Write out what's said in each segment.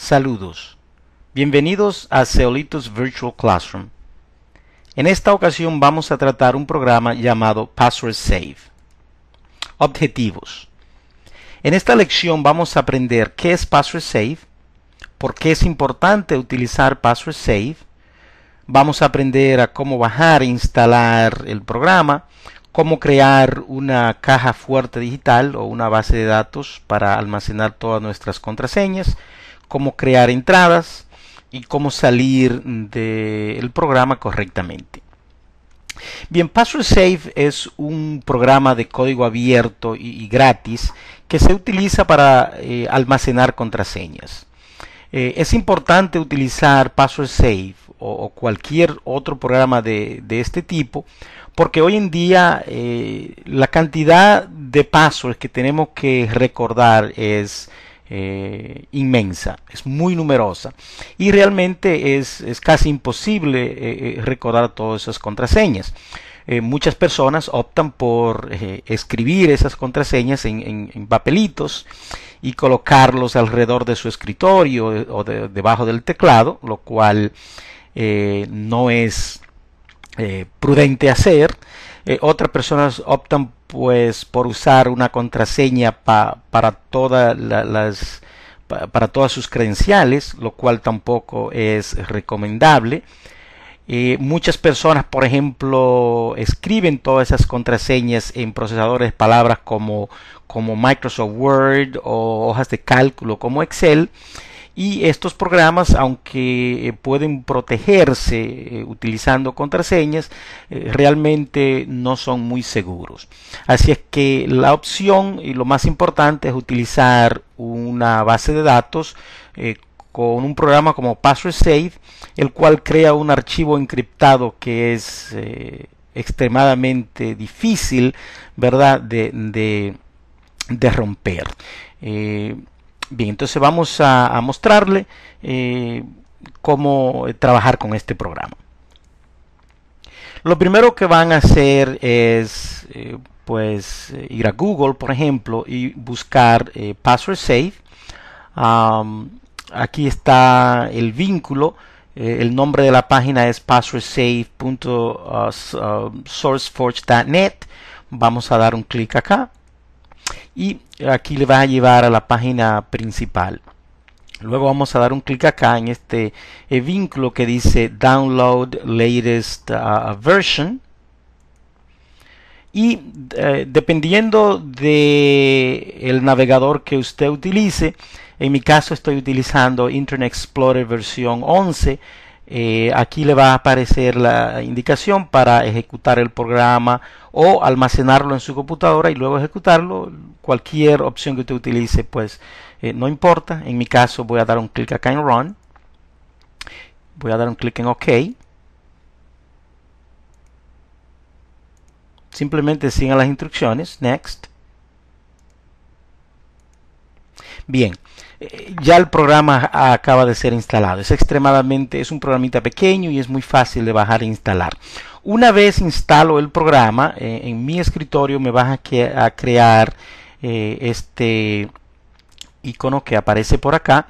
Saludos. Bienvenidos a Ceolitos Virtual Classroom. En esta ocasión vamos a tratar un programa llamado Password Save. Objetivos. En esta lección vamos a aprender qué es Password Save, por qué es importante utilizar Password Save, vamos a aprender a cómo bajar e instalar el programa, cómo crear una caja fuerte digital o una base de datos para almacenar todas nuestras contraseñas, cómo crear entradas y cómo salir del programa correctamente. Bien, Password Safe es un programa de código abierto y, gratis que se utiliza para eh, almacenar contraseñas. Eh, es importante utilizar Password Safe o, cualquier otro programa de, este tipo porque hoy en día eh, la cantidad de passwords que tenemos que recordar es eh, inmensa, es muy numerosa y realmente es, casi imposible eh, eh, recordar todas esas contraseñas. muchas personas optan por escribir esas contraseñas en, papelitos y colocarlos alrededor de su escritorio o debajo del teclado, lo cual no es prudente hacer eh, otras personas optan pues por usar una contraseña para todas las para todas sus credenciales, lo cual tampoco es recomendable. Eh, muchas personas, por ejemplo, escriben todas esas contraseñas en procesadores de palabras como, como Microsoft Word o hojas de cálculo como Excel. Y estos programas, aunque eh, pueden protegerse eh, utilizando contraseñas, eh, realmente no son muy seguros. Así es que la opción y lo más importante es utilizar una base de datos con un programa como safe el cual crea un archivo encriptado que es extremadamente difícil, ¿verdad?, de, romper. Bien, entonces vamos a, mostrarle eh, cómo eh, trabajar con este programa. Lo primero que van a hacer es eh, pues ir a Google, por ejemplo, y buscar Password Safe. aquí está el vínculo. el nombre de la página es passwordsafe.sourceforge.net. Uh, uh, vamos a dar un clic acá y aquí le va a llevar a la página principal. Luego vamos a dar un clic acá en este eh, vínculo que dice Download Latest ah, Version. Y eh, dependiendo de navegador que usted utilice, en mi caso estoy utilizando Internet Explorer versión 11 eh, aquí le va a aparecer la indicación para ejecutar el programa o almacenarlo en su computadora y luego ejecutarlo. Cualquier opción que usted utilice, pues eh, no importa. En mi caso voy a dar un clic acá en Run. Voy a dar un clic en OK. Simplemente sigan las instrucciones. Next. Bien, eh, ya el programa acaba de ser instalado. Es extremadamente, es un programita pequeño y es muy fácil de bajar e instalar. Una vez instalo el programa, eh, en mi escritorio me vas a, a crear eh, este icono que aparece por acá.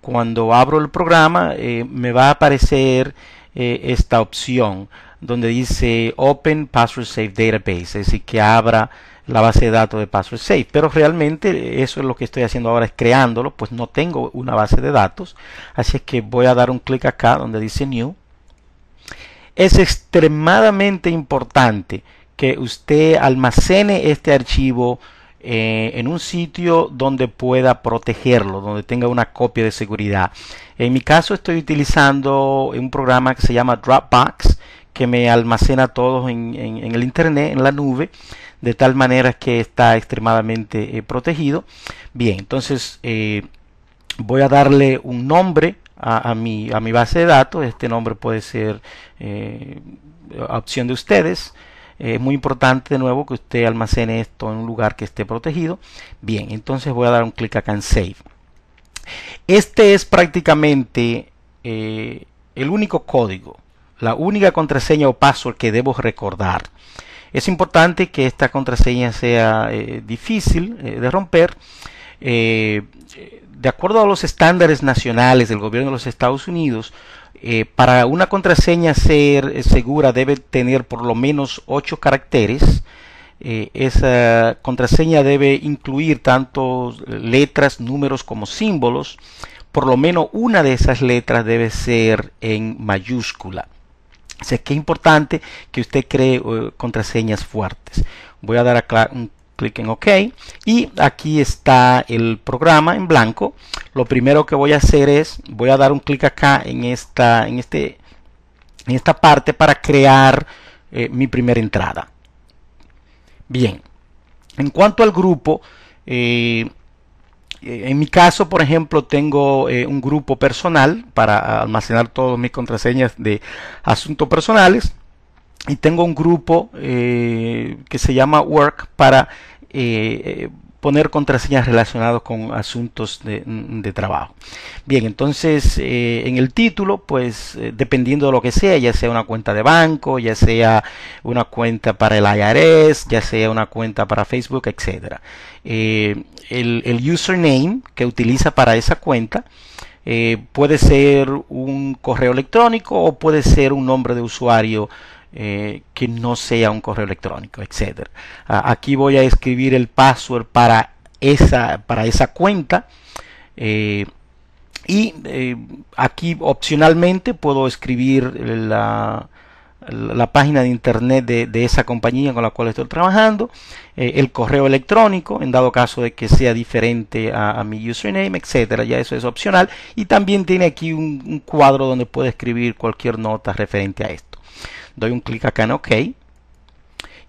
Cuando abro el programa me va a aparecer esta opción donde dice Open Password Safe Database, es decir, que abra la base de datos de Password Safe. Pero realmente eso es lo que estoy haciendo ahora, es creándolo, pues no tengo una base de datos. Así es que voy a dar un clic acá donde dice New. Es extremadamente importante que usted almacene este archivo eh, en un sitio donde pueda protegerlo, donde tenga una copia de seguridad. En mi caso estoy utilizando un programa que se llama Dropbox, que me almacena todo en, el internet, en la nube, de tal manera que está extremadamente eh, protegido. Bien, entonces eh, voy a darle un nombre a, mi, a mi base de datos. Este nombre puede ser eh, opción de ustedes. Es muy importante de nuevo que usted almacene esto en un lugar que esté protegido. Bien, entonces voy a dar un clic acá en Save. Este es prácticamente el único código la única contraseña o paso que debo recordar. Es importante que esta contraseña sea eh, difícil eh, de romper. Eh, de acuerdo a los estándares nacionales del gobierno de los Estados Unidos, para una contraseña ser segura debe tener por lo menos 8 caracteres. esa contraseña debe incluir tanto letras, números como símbolos por lo menos una de esas letras debe ser en mayúscula sé que es importante que usted cree eh, contraseñas fuertes. Voy a dar un clic en OK y aquí está el programa en blanco. Lo primero que voy a hacer es, voy a dar un clic acá en esta, en este, en esta parte para crear eh, mi primera entrada. Bien, en cuanto al grupo, eh, eh, en mi caso, por ejemplo, tengo eh, un grupo personal para almacenar todas mis contraseñas de asuntos personales y tengo un grupo eh, que se llama Work para eh, poner contraseñas relacionadas con asuntos de, trabajo. Bien, entonces eh, en el título, pues eh, dependiendo de lo que sea, ya sea una cuenta de banco, ya sea una cuenta para el IRS, ya sea una cuenta para Facebook, etc. Eh, el, username que utiliza para esa cuenta, puede ser un correo electrónico o puede ser un nombre de usuario eh, que no sea un correo electrónico, etcétera. Ah, aquí voy a escribir el password para esa, para esa cuenta. Eh, y eh, aquí opcionalmente puedo escribir la, página de internet de, esa compañía con la cual estoy trabajando, el correo electrónico, en dado caso de que sea diferente a, mi username, etcétera, ya eso es opcional. Y también tiene aquí un, cuadro donde puedo escribir cualquier nota referente a esto doy un clic acá en OK.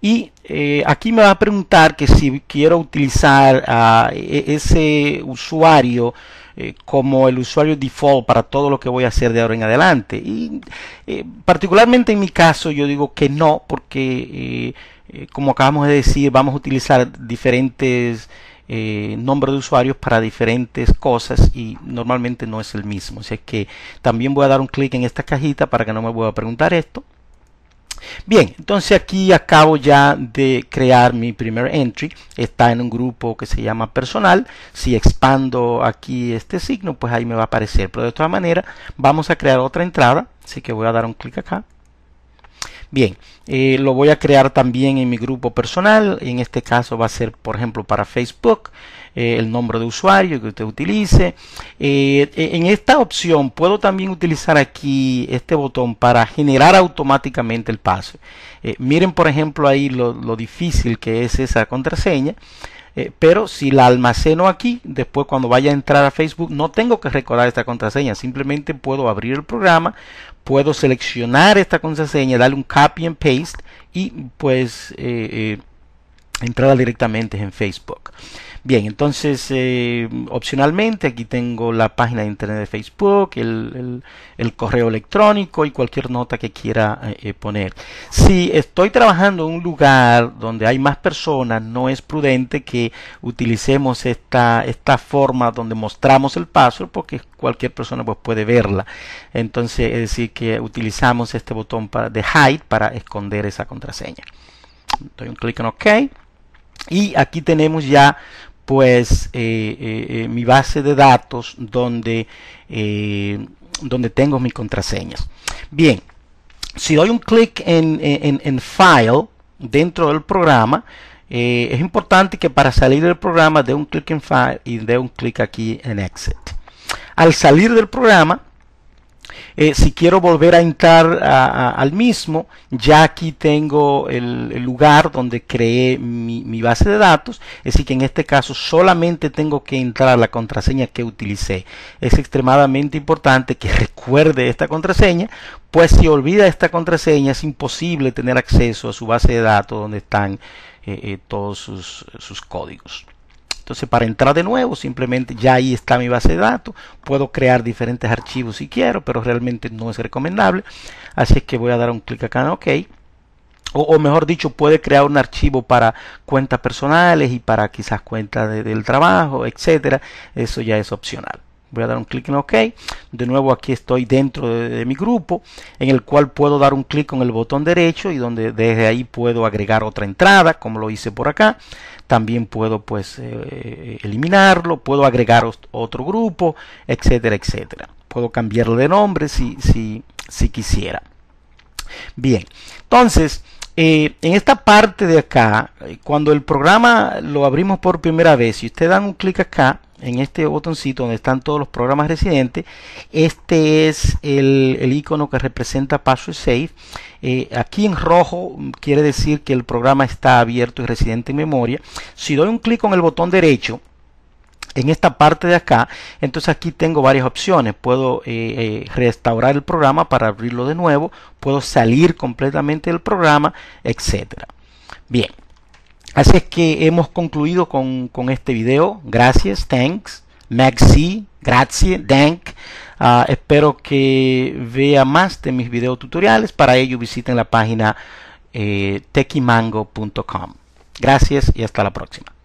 Y eh, aquí me va a preguntar que si quiero utilizar a ah, e, ese usuario eh, como el usuario default para todo lo que voy a hacer de ahora en adelante. Y eh, particularmente en mi caso yo digo que no, porque como acabamos de decir, vamos a utilizar diferentes nombres de usuarios para diferentes cosas y normalmente no es el mismo. Así que también voy a dar un clic en esta cajita para que no me vuelva a preguntar esto. Bien, entonces aquí acabo ya de crear mi primer entry. Está en un grupo que se llama personal. Si expando aquí este signo, pues ahí me va a aparecer. Pero de todas maneras, vamos a crear otra entrada. Así que voy a dar un clic acá. Bien, eh, lo voy a crear también en mi grupo personal. En este caso va a ser, por ejemplo, para Facebook, eh, el nombre de usuario que usted utilice. Eh, e, en esta opción puedo también utilizar aquí este botón para generar automáticamente el paso. miren, por ejemplo, ahí lo difícil que es esa contraseña. Eh, pero si la almaceno aquí, después cuando vaya a entrar a Facebook, no tengo que recordar esta contraseña, simplemente puedo abrir el programa, puedo seleccionar esta contraseña, darle un copy and paste y pues eh, eh entrar directamente en Facebook. Bien, entonces eh, opcionalmente aquí tengo la página de internet de Facebook, el, correo electrónico y cualquier nota que quiera eh, eh, poner. Si estoy trabajando en un lugar donde hay más personas, no es prudente que utilicemos esta, forma donde mostramos el password porque cualquier persona pues, puede verla. Entonces es decir que utilizamos este botón para, de hide para esconder esa contraseña. Doy un clic en OK. Y aquí tenemos ya pues eh, eh, eh, mi base de datos donde, donde tengo mis contraseñas. Bien, si doy un clic en, en, File dentro del programa, es importante que para salir del programa de un clic en File y de un clic aquí en Exit. Al salir del programa, eh, si quiero volver a entrar al mismo, ya aquí tengo el, lugar donde creé mi, base de datos, decir que en este caso solamente tengo que entrar a la contraseña que utilicé. Es extremadamente importante que recuerde esta contraseña, pues si olvida esta contraseña es imposible tener acceso a su base de datos donde están eh, eh, todos sus códigos. Entonces, para entrar de nuevo, simplemente ya ahí está mi base de datos. Puedo crear diferentes archivos si quiero, pero realmente no es recomendable. Así es que voy a dar un clic acá en OK. O, mejor dicho, puede crear un archivo para cuentas personales y para quizás cuentas del trabajo, etcétera. Eso ya es opcional voy a dar un clic en OK. De nuevo aquí estoy dentro de, mi grupo, en el cual puedo dar un clic con el botón derecho y donde desde ahí puedo agregar otra entrada, como lo hice por acá. También puedo pues eh, eh, eliminarlo, puedo agregar otro grupo, etcétera, etcétera. Puedo cambiarlo de nombre si, si, si quisiera. Bien, entonces... Eh, en esta parte de acá, cuando el programa lo abrimos por primera vez, si usted dan un clic acá, en este botoncito donde están todos los programas residentes. Este es el, icono que representa Password Safe. Eh, aquí en rojo quiere decir que el programa está abierto y residente en memoria. Si doy un clic con el botón derecho, en esta parte de acá, entonces aquí tengo varias opciones. Puedo eh, eh, restaurar el programa para abrirlo de nuevo, puedo salir completamente del programa, etcétera. Bien, Así es que hemos concluido con, este video. Gracias, thanks, Maxi, grazie, dank. Ah, espero que vea más de mis video tutoriales. Para ello visiten la página eh, techimango.com. Gracias y hasta la próxima.